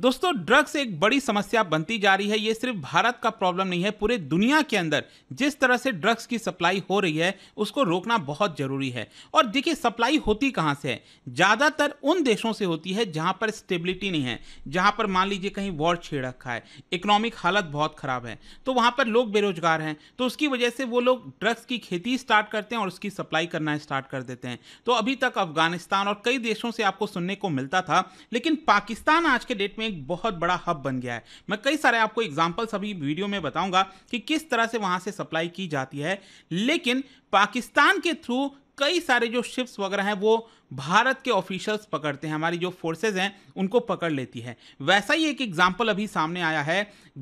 दोस्तों ड्रग्स एक बड़ी समस्या बनती जा रही है ये सिर्फ भारत का प्रॉब्लम नहीं है पूरे दुनिया के अंदर जिस तरह से ड्रग्स की सप्लाई हो रही है उसको रोकना बहुत ज़रूरी है और देखिए सप्लाई होती कहाँ से है ज़्यादातर उन देशों से होती है जहाँ पर स्टेबिलिटी नहीं है जहाँ पर मान लीजिए कहीं वॉर छेड़ रखा है इकोनॉमिक हालत बहुत ख़राब है तो वहाँ पर लोग बेरोजगार हैं तो उसकी वजह से वो लोग ड्रग्स की खेती स्टार्ट करते हैं और उसकी सप्लाई करना स्टार्ट कर देते हैं तो अभी तक अफगानिस्तान और कई देशों से आपको सुनने को मिलता था लेकिन पाकिस्तान आज के डेट में एक बहुत बड़ा हब बन गया है मैं कई सारे आपको एग्जाम्पल्स अभी वीडियो में बताऊंगा कि किस तरह से वहां से सप्लाई की जाती है लेकिन पाकिस्तान के थ्रू कई सारे जो शिप्स वगैरह हैं वो भारत के ऑफिशियल्स पकड़ते हैं हमारी जो फोर्सेज हैं उनको पकड़ लेती है वैसा ही एक एग्जाम्पल अभी सामने आया है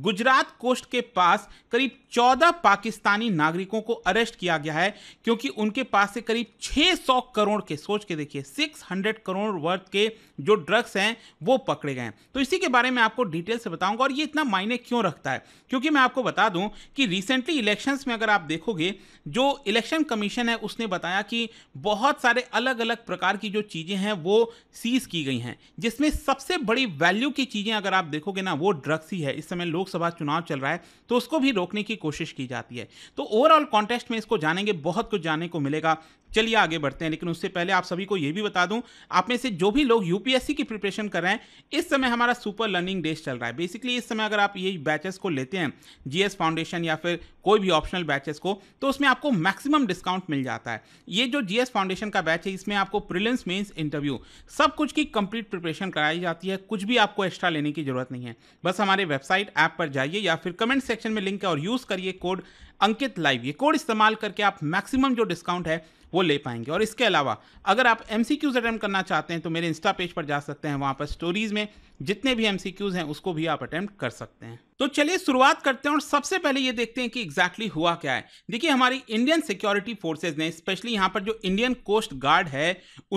गुजरात कोस्ट के पास करीब चौदह पाकिस्तानी नागरिकों को अरेस्ट किया गया है क्योंकि उनके पास से करीब 600 करोड़ के सोच के देखिए 600 करोड़ वर्थ के जो ड्रग्स हैं वो पकड़े गए हैं तो इसी के बारे में आपको डिटेल से बताऊंगा और ये इतना मायने क्यों रखता है क्योंकि मैं आपको बता दूं कि रिसेंटली इलेक्शंस में अगर आप देखोगे जो इलेक्शन कमीशन है उसने बताया कि बहुत सारे अलग अलग प्रकार की जो चीज़ें हैं वो सीज की गई हैं जिसमें सबसे बड़ी वैल्यू की चीज़ें अगर आप देखोगे ना वो ड्रग्स ही है इस समय लोकसभा चुनाव चल रहा है तो उसको भी रोकने की कोशिश की जाती है तो ओवरऑल कॉन्टेस्ट में इसको जानेंगे बहुत कुछ जानने को मिलेगा चलिए आगे बढ़ते हैं लेकिन उससे पहले आप सभी को ये भी बता दूं आप में से जो भी लोग यूपीएससी की प्रिपरेशन कर रहे हैं इस समय हमारा सुपर लर्निंग डेज चल रहा है बेसिकली इस समय अगर आप ये बैचेस को लेते हैं जीएस फाउंडेशन या फिर कोई भी ऑप्शनल बैचेस को तो उसमें आपको मैक्सिमम डिस्काउंट मिल जाता है ये जो जीएस फाउंडेशन का बैच है इसमें आपको प्रिलियंस मेन्स इंटरव्यू सब कुछ की कंप्लीट प्रिपरेशन कराई जाती है कुछ भी आपको एक्स्ट्रा लेने की जरूरत नहीं है बस हमारे वेबसाइट ऐप पर जाइए या फिर कमेंट सेक्शन में लिंक है और यूज़ करिए कोड अंकित लाइव ये कोड इस्तेमाल करके आप मैक्सिमम जो डिस्काउंट है वो ले पाएंगे और इसके अलावा अगर आप एम सी क्यूज़ अटैम्प्ट करना चाहते हैं तो मेरे इंस्टा पेज पर जा सकते हैं वहाँ पर स्टोरीज़ में जितने भी एम सी क्यूज़ हैं उसको भी आप अटैम्प्ट कर सकते हैं तो चलिए शुरुआत करते हैं और सबसे पहले ये देखते हैं कि एग्जैक्टली exactly हुआ क्या है देखिए हमारी इंडियन सिक्योरिटी फोर्सेज ने स्पेशली यहाँ पर जो इंडियन कोस्ट गार्ड है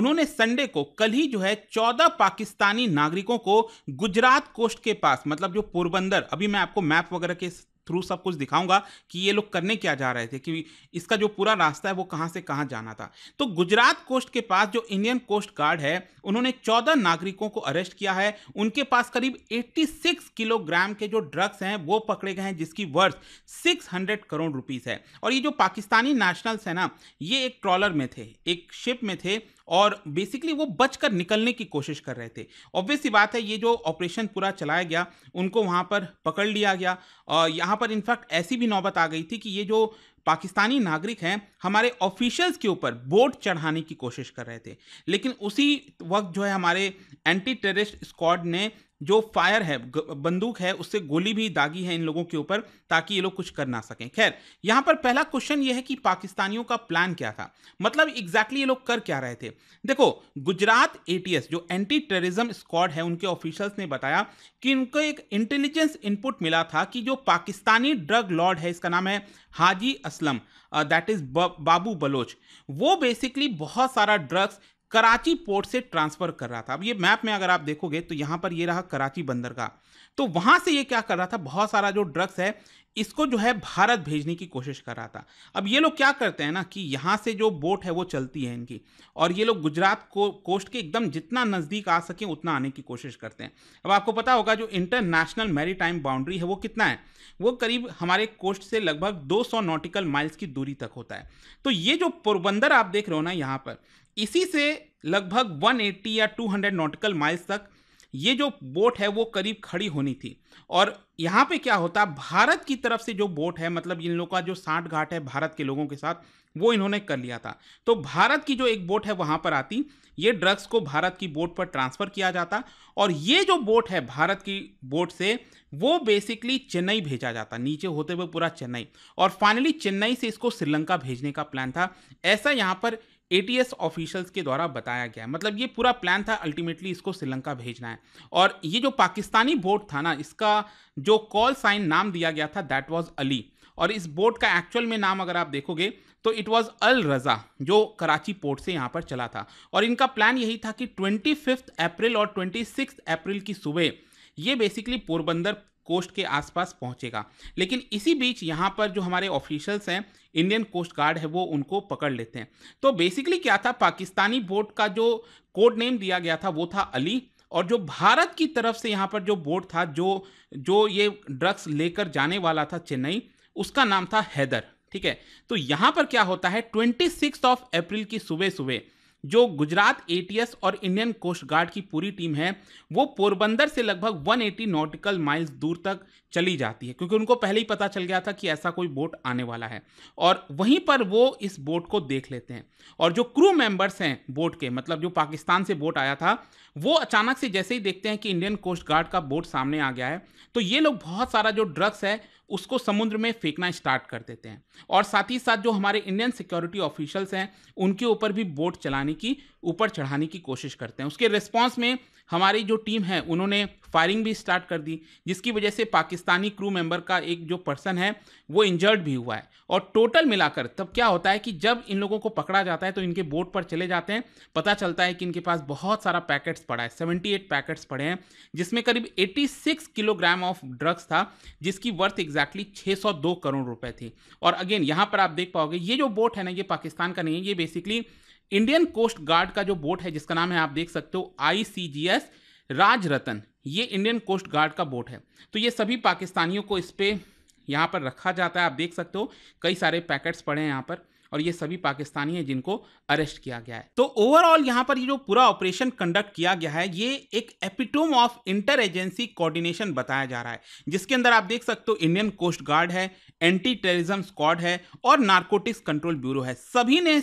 उन्होंने संडे को कल ही जो है चौदह पाकिस्तानी नागरिकों को गुजरात कोस्ट के पास मतलब जो पोरबंदर अभी मैं आपको मैप वगैरह के थ्रू सब कुछ दिखाऊंगा कि ये लोग करने क्या जा रहे थे कि इसका जो पूरा रास्ता है वो कहाँ से कहाँ जाना था तो गुजरात कोस्ट के पास जो इंडियन कोस्ट गार्ड है उन्होंने चौदह नागरिकों को अरेस्ट किया है उनके पास करीब 86 किलोग्राम के जो ड्रग्स ड्रग्स हैं वो पकड़े गए हैं जिसकी वर्थ 600 करोड़ रुपीस है और ये जो पाकिस्तानी नेशनल्स हैं ना ये एक ट्रॉलर में थे एक शिप में थे और बेसिकली वो बचकर निकलने की कोशिश कर रहे थे ऑब्वियस सी बात है ये जो ऑपरेशन पूरा चलाया गया उनको वहाँ पर पकड़ लिया गया और यहाँ पर इनफैक्ट ऐसी भी नौबत आ गई थी कि ये जो पाकिस्तानी नागरिक हैं हमारे ऑफिशियल्स के ऊपर बोट चढ़ाने की कोशिश कर रहे थे लेकिन उसी वक्त जो है हमारे एंटी टेररिस्ट स्क्वाड ने जो फायर है बंदूक है उससे गोली भी दागी है इन लोगों के ऊपर ताकि ये लोग कुछ कर ना सकें खैर यहाँ पर पहला क्वेश्चन ये है कि पाकिस्तानियों का प्लान क्या था मतलब एग्जैक्टली ये लोग कर क्या रहे थे देखो गुजरात एटीएस जो एंटी टेररिज्म स्क्वाड है उनके ऑफिशल्स ने बताया कि इनको एक इंटेलिजेंस इनपुट मिला था कि जो पाकिस्तानी ड्रग लॉर्ड है इसका नाम है हाजी असलम दैट इज़ बाबू बलोच वो बेसिकली बहुत सारा ड्रग्स कराची पोर्ट से ट्रांसफ़र कर रहा था अब ये मैप में अगर आप देखोगे तो यहाँ पर ये रहा कराची बंदर का तो वहाँ से ये क्या कर रहा था बहुत सारा जो ड्रग्स है इसको जो है भारत भेजने की कोशिश कर रहा था अब ये लोग क्या करते हैं ना कि यहाँ से जो बोट है वो चलती है इनकी और ये लोग गुजरात को कोस्ट के एकदम जितना नज़दीक आ सकें उतना आने की कोशिश करते हैं अब आपको पता होगा जो इंटरनेशनल मैरीटाइम बाउंड्री है वो कितना है वो करीब हमारे कोस्ट से लगभग 200 नॉटिकल माइल्स की दूरी तक होता है तो ये जो पोरबंदर आप देख रहे हो ना यहाँ पर इसी से लगभग 180 या 200 नॉटिकल माइल्स तक ये जो बोट है वो करीब खड़ी होनी थी और यहाँ पे क्या होता भारत की तरफ से जो बोट है मतलब इन लोगों का जो साठ घाट है भारत के लोगों के साथ वो इन्होंने कर लिया था तो भारत की जो एक बोट है वहाँ पर आती ये ड्रग्स को भारत की बोट पर ट्रांसफ़र किया जाता और ये जो बोट है भारत की बोट से वो बेसिकली चेन्नई भेजा जाता नीचे होते हुए पूरा चेन्नई और फाइनली चेन्नई से इसको श्रीलंका भेजने का प्लान था ऐसा यहाँ पर एटीएस ऑफिशियल्स के द्वारा बताया गया मतलब ये पूरा प्लान था अल्टीमेटली इसको श्रीलंका भेजना है और ये जो पाकिस्तानी बोट था ना इसका जो कॉल साइन नाम दिया गया था दैट वाज अली और इस बोट का एक्चुअल में नाम अगर आप देखोगे तो इट वाज अल रज़ा जो कराची पोर्ट से यहाँ पर चला था और इनका प्लान यही था कि ट्वेंटी अप्रैल और ट्वेंटी अप्रैल की सुबह ये बेसिकली पोरबंदर कोस्ट के आसपास पहुंचेगा लेकिन इसी बीच यहाँ पर जो हमारे ऑफिशियल्स हैं इंडियन कोस्ट गार्ड है वो उनको पकड़ लेते हैं तो बेसिकली क्या था पाकिस्तानी बोट का जो कोड नेम दिया गया था वो था अली और जो भारत की तरफ से यहाँ पर जो बोट था जो जो ये ड्रग्स लेकर जाने वाला था चेन्नई उसका नाम था हैदर ठीक है तो यहाँ पर क्या होता है ट्वेंटी सिक्स ऑफ अप्रैल की सुबह सुबह जो गुजरात एटीएस और इंडियन कोस्ट गार्ड की पूरी टीम है वो पोरबंदर से लगभग 180 नॉटिकल माइल्स दूर तक चली जाती है क्योंकि उनको पहले ही पता चल गया था कि ऐसा कोई बोट आने वाला है और वहीं पर वो इस बोट को देख लेते हैं और जो क्रू मेंबर्स हैं बोट के मतलब जो पाकिस्तान से बोट आया था वो अचानक से जैसे ही देखते हैं कि इंडियन कोस्ट गार्ड का बोट सामने आ गया है तो ये लोग बहुत सारा जो ड्रग्स है उसको समुद्र में फेंकना स्टार्ट कर देते हैं और साथ ही साथ जो हमारे इंडियन सिक्योरिटी ऑफिशल्स हैं उनके ऊपर भी बोट चलाने की ऊपर चढ़ाने की कोशिश करते हैं उसके रिस्पॉन्स में हमारी जो टीम है उन्होंने फायरिंग भी स्टार्ट कर दी जिसकी वजह से पाकिस्तानी क्रू मेंबर का एक जो पर्सन है वो इंजर्ड भी हुआ है और टोटल मिलाकर तब क्या होता है कि जब इन लोगों को पकड़ा जाता है तो इनके बोट पर चले जाते हैं पता चलता है कि इनके पास बहुत सारा पैकेट्स पड़ा है एट पैकेट्स पड़े हैं जिसमें करीब सिक्स किलोग्राम ऑफ ड्रग्स था जिसकी वर्थ एग्जैक्टली दो करोड़ रुपए थी और अगेन यहाँ पर आप देख पाओगे ये जो बोट है ना ये पाकिस्तान का नहीं है ये बेसिकली इंडियन कोस्ट गार्ड का जो बोट है जिसका नाम है आप देख सकते हो आई सी जी एस राज रतन ये इंडियन कोस्ट गार्ड का बोट है तो ये सभी पाकिस्तानियों को इस पर यहाँ पर रखा जाता है आप देख सकते हो कई सारे पैकेट्स पड़े हैं यहाँ पर और ये सभी पाकिस्तानी हैं जिनको अरेस्ट किया गया है तो ओवरऑल यहाँ पर ये जो पूरा ऑपरेशन कंडक्ट किया गया है ये एक epitome of inter agency coordination बताया जा रहा है जिसके अंदर आप देख सकते हो इंडियन कोस्ट गार्ड है एंटी टेररिज्म स्क्वाड है और नार्कोटिक्स कंट्रोल ब्यूरो है सभी ने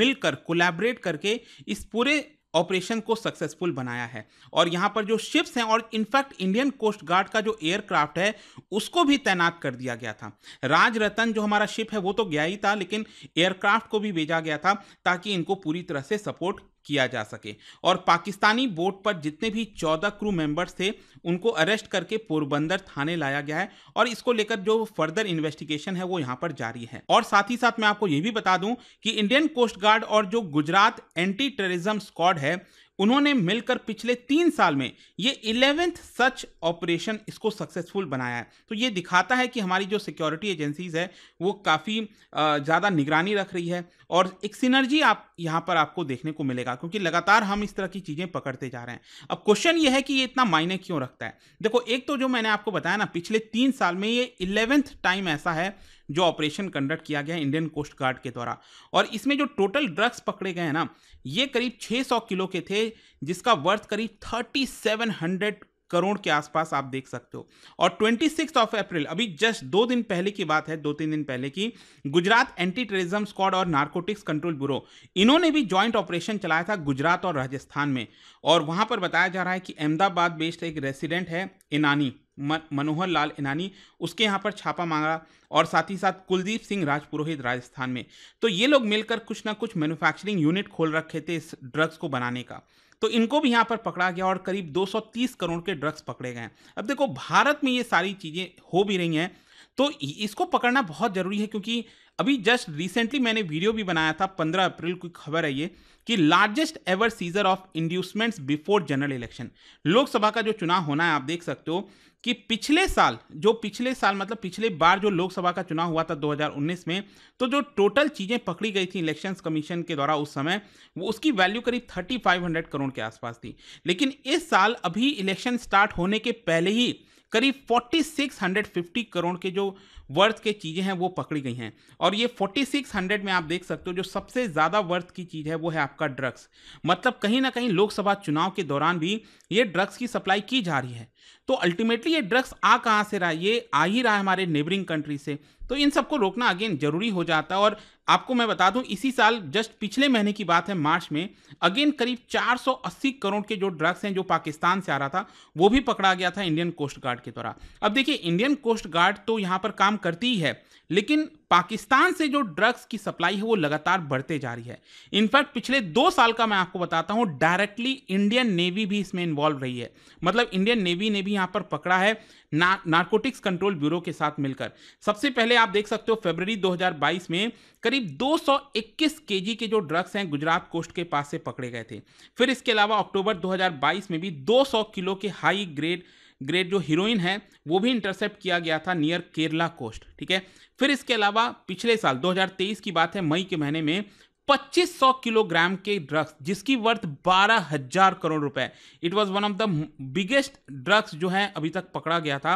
मिलकर कोलैबोरेट करके इस पूरे ऑपरेशन को सक्सेसफुल बनाया है और यहाँ पर जो शिप्स हैं और इनफैक्ट इंडियन कोस्ट गार्ड का जो एयरक्राफ्ट है उसको भी तैनात कर दिया गया था राज रतन जो हमारा शिप है वो तो गया ही था लेकिन एयरक्राफ्ट को भी भेजा गया था ताकि इनको पूरी तरह से सपोर्ट किया जा सके और पाकिस्तानी बोट पर जितने भी चौदह क्रू मेंबर्स थे उनको अरेस्ट करके पोरबंदर थाने लाया गया है और इसको लेकर जो फर्दर इन्वेस्टिगेशन है वो यहाँ पर जारी है और साथ ही साथ मैं आपको ये भी बता दूं कि इंडियन कोस्ट गार्ड और जो गुजरात एंटी टेररिज्म स्क्वाड है उन्होंने मिलकर पिछले तीन साल में ये इलेवेंथ सच ऑपरेशन इसको सक्सेसफुल बनाया है तो ये दिखाता है कि हमारी जो सिक्योरिटी एजेंसीज है वो काफ़ी ज़्यादा निगरानी रख रही है और एक सिनर्जी आप यहाँ पर आपको देखने को मिलेगा क्योंकि लगातार हम इस तरह की चीज़ें पकड़ते जा रहे हैं अब क्वेश्चन ये है कि ये इतना मायने क्यों रखता है देखो एक तो जो मैंने आपको बताया ना पिछले तीन साल में ये इलेवेंथ टाइम ऐसा है जो ऑपरेशन कंडक्ट किया गया इंडियन कोस्ट गार्ड के द्वारा और इसमें जो टोटल ड्रग्स पकड़े गए हैं ना ये करीब 600 किलो के थे जिसका वर्थ करीब 3700 करोड़ के आसपास आप देख सकते हो और 26 ऑफ अप्रैल अभी जस्ट दो दिन पहले की बात है दो तीन दिन पहले की गुजरात एंटी टेररिज्म स्क्वाड और नार्कोटिक्स कंट्रोल ब्यूरो इन्होंने भी ज्वाइंट ऑपरेशन चलाया था गुजरात और राजस्थान में और वहाँ पर बताया जा रहा है कि अहमदाबाद बेस्ड एक रेसिडेंट है इनानी मनोहर लाल इनानी उसके यहाँ पर छापा मांगा और साथ ही साथ कुलदीप सिंह राजपुरोहित राजस्थान में तो ये लोग मिलकर कुछ ना कुछ मैन्युफैक्चरिंग यूनिट खोल रखे थे इस ड्रग्स को बनाने का तो इनको भी यहाँ पर पकड़ा गया और करीब 230 करोड़ के ड्रग्स पकड़े गए अब देखो भारत में ये सारी चीज़ें हो भी रही हैं तो इसको पकड़ना बहुत ज़रूरी है क्योंकि अभी जस्ट रिसेंटली मैंने वीडियो भी बनाया था 15 अप्रैल की खबर है ये कि largest ever seizure of inducements before general election Lok Sabha का जो चुनाव होना है आप देख सकते हो कि पिछले साल जो पिछले साल मतलब पिछले बार जो लोकसभा का चुनाव हुआ था 2019 में तो जो टोटल चीज़ें पकड़ी गई थी इलेक्शंस कमीशन के द्वारा उस समय वो उसकी वैल्यू करीब 3500 करोड़ के आसपास थी लेकिन इस साल अभी इलेक्शन स्टार्ट होने के पहले ही करीब 4650 करोड़ के जो वर्थ के चीज़ें हैं वो पकड़ी गई हैं और ये 4600 में आप देख सकते हो जो सबसे ज़्यादा वर्थ की चीज़ है वो है आपका ड्रग्स मतलब कहीं ना कहीं लोकसभा चुनाव के दौरान भी ये ड्रग्स की सप्लाई की जा रही है तो अल्टीमेटली ये ड्रग्स आ कहाँ से रहा है ये आ ही रहा है हमारे नेबरिंग कंट्री से तो इन सबको रोकना अगेन जरूरी हो जाता है और आपको मैं बता दूं इसी साल जस्ट पिछले महीने की बात है मार्च में अगेन करीब 480 करोड़ के जो ड्रग्स हैं जो पाकिस्तान से आ रहा था वो भी पकड़ा गया था इंडियन कोस्ट गार्ड के द्वारा अब देखिए इंडियन कोस्ट गार्ड तो यहाँ पर काम करती ही है लेकिन पाकिस्तान से जो ड्रग्स की सप्लाई है वो लगातार बढ़ते जा रही है इनफैक्ट पिछले दो साल का मैं आपको बताता हूँ डायरेक्टली इंडियन नेवी भी इसमें इन्वॉल्व रही है मतलब इंडियन नेवी ने भी यहाँ पर पकड़ा है ना नार्कोटिक्स कंट्रोल ब्यूरो के साथ मिलकर सबसे पहले आप देख सकते हो फरवरी 2022 में करीब 221 केजी के जो ड्रग्स हैं गुजरात कोस्ट के पास से पकड़े गए थे फिर इसके अलावा अक्टूबर 2022 में भी 200 किलो के हाई ग्रेड ग्रेट जो हीरोइन है वो भी इंटरसेप्ट किया गया था नियर केरला कोस्ट ठीक है फिर इसके अलावा पिछले साल 2023 की बात है मई के महीने में 2500 किलोग्राम के ड्रग्स जिसकी वर्थ बारह हजार करोड़ रुपए it was one of the biggest drugs जो है अभी तक पकड़ा गया था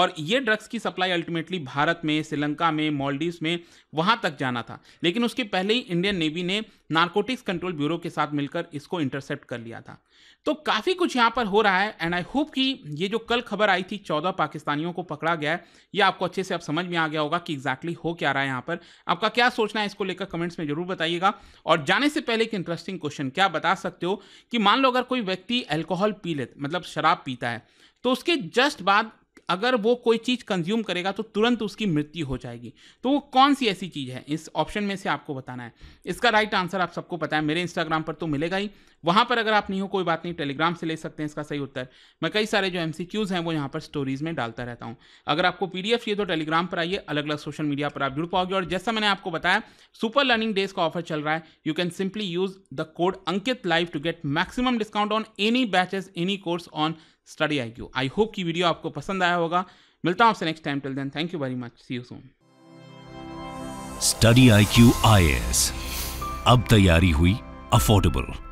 और ये ड्रग्स की सप्लाई अल्टीमेटली भारत में श्रीलंका में मॉलडीव्स में वहाँ तक जाना था लेकिन उसके पहले ही इंडियन नेवी ने नार्कोटिक्स कंट्रोल ब्यूरो के साथ मिलकर इसको इंटरसेप्ट कर लिया था तो काफ़ी कुछ यहाँ पर हो रहा है एंड आई होप कि ये जो कल खबर आई थी चौदह पाकिस्तानियों को पकड़ा गया है ये आपको अच्छे से अब समझ में आ गया होगा कि एग्जैक्टली exactly हो क्या रहा है यहाँ पर आपका क्या सोचना है इसको लेकर कमेंट्स में जरूर बताइएगा और जाने से पहले एक इंटरेस्टिंग क्वेश्चन क्या बता सकते हो कि मान लो अगर कोई व्यक्ति एल्कोहल पी ले मतलब शराब पीता है तो उसके जस्ट बाद अगर वो कोई चीज़ कंज्यूम करेगा तो तुरंत उसकी मृत्यु हो जाएगी तो वो कौन सी ऐसी चीज़ है इस ऑप्शन में से आपको बताना है इसका राइट आंसर आप सबको पता है मेरे इंस्टाग्राम पर तो मिलेगा ही वहाँ पर अगर आप नहीं हो कोई बात नहीं टेलीग्राम से ले सकते हैं इसका सही उत्तर मैं कई सारे जो एम हैं वो यहाँ पर स्टोरीज में डालता रहता हूँ अगर आपको पी चाहिए तो टेलीग्राम पर आइए अलग अलग सोशल मीडिया पर आप जुड़ पाओगे और जैसा मैंने आपको बताया सुपर लर्निंग डेज का ऑफर चल रहा है you can simply use the code Ankit live to get maximum discount on any batches any course on Study I Q I hope कि वीडियो आपको पसंद आया होगा मिलता हूं आपसे next time till then thank you very much see you soon Study I Q I S अब तैयारी हुई अफोर्डेबल